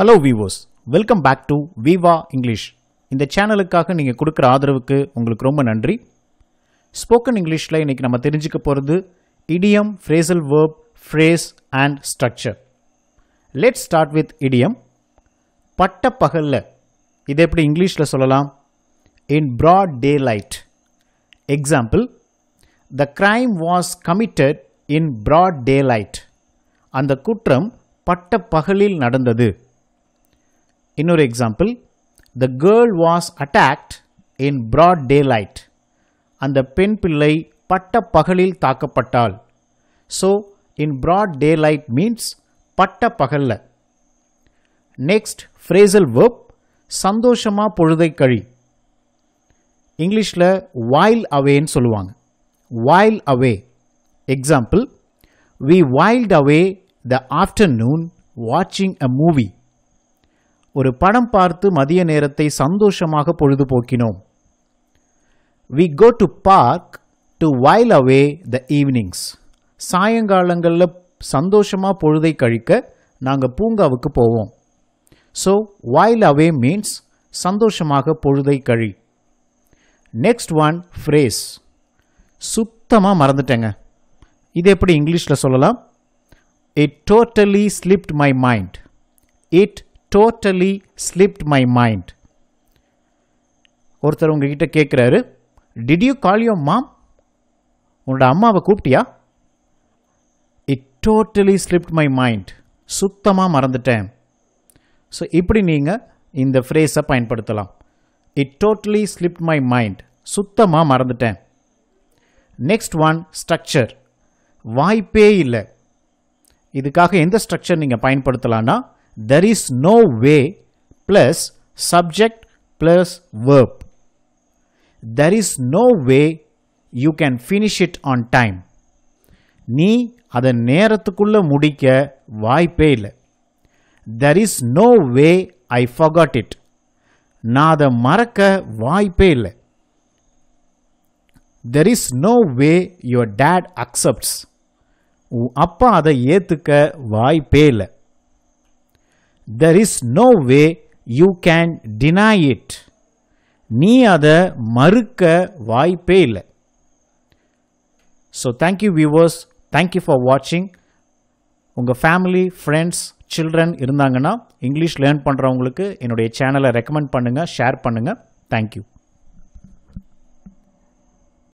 Hello Vivos welcome back to Viva English இந்த சேனலுக்காக நீங்கள் கொடுக்குற ஆதரவுக்கு உங்களுக்கு ரொம்ப நன்றி ஸ்போக்கன் இங்கிலீஷில் இன்றைக்கி நம்ம தெரிஞ்சுக்க போகிறது idiom phrasal verb phrase and structure let start with idiom பட்ட பகலில் இதை எப்படி இங்கிலீஷில் சொல்லலாம் in broad daylight example the crime was committed in broad daylight அந்த குற்றம் பட்ட பகலில் நடந்தது இன்னொரு example the girl was attacked in broad daylight அந்த பெண் பிள்ளை பட்ட பகலில் தாக்கப்பட்டாள் so in broad daylight means பட்ட பகலில் நெக்ஸ்ட் ஃப்ரேசல் வேர்ப் சந்தோஷமாக பொழுதை கழி இங்கிலீஷில் வாயில் அவேன்னு சொல்லுவாங்க while away example we whiled away the afternoon வாட்சிங் அ மூவி ஒரு படம் பார்த்து மதிய நேரத்தை சந்தோஷமாக பொழுதுபோக்கினோம் we go to park to while away the evenings சாயங்காலங்களில் சந்தோஷமாக பொழுதை கழிக்க நாங்கள் பூங்காவுக்கு போவோம் ஸோ வைல் அவே மீன்ஸ் சந்தோஷமாக பொழுதை கழி நெக்ஸ்ட் ஒன் ஃப்ரேஸ் சுத்தமாக மறந்துட்டேங்க இது எப்படி இங்கிலீஷில் சொல்லலாம் it totally slipped my mind it totally slipped my mind ஒருத்தர் உங்ககிட்ட கேட்குறாரு did you call yo mom உன்னோட அம்மாவை கூப்பிட்டியா it totally slipped my mind சுத்தமாக மறந்துட்டேன் ஸோ இப்படி நீங்கள் இந்த ஃப்ரேஸை பயன்படுத்தலாம் it totally slipped my mind சுத்தமாக மறந்துட்டேன் நெக்ஸ்ட் ஒன் ஸ்ட்ரக்சர் வாய்ப்பே இல்லை இதுக்காக எந்த ஸ்ட்ரக்சர் நீங்கள் பயன்படுத்தலான்னா there is no way plus subject plus verb. There is no way you can finish it on time. நீ அதன் நேரத்துக்குள்ள முடிக்க வாய்ப்பேயில் There is no way I forgot it. நாத மறக்க வாய்ப்பேயில் There is no way your dad accepts. உன் அப்பா அதை ஏத்துக்க வாய்ப்பேயில் there is no way you can deny it நீ அதை மறுக்க வாய்ப்பே இல்லை so thank you viewers thank you for வாட்சிங் உங்கள் ஃபேமிலி ஃப்ரெண்ட்ஸ் சில்ட்ரன் இருந்தாங்கன்னா இங்கிலீஷ் லேர்ன் பண்ணுறவங்களுக்கு என்னுடைய சேனலை ரெக்கமெண்ட் பண்ணுங்கள் ஷேர் பண்ணுங்கள் தேங்க்யூ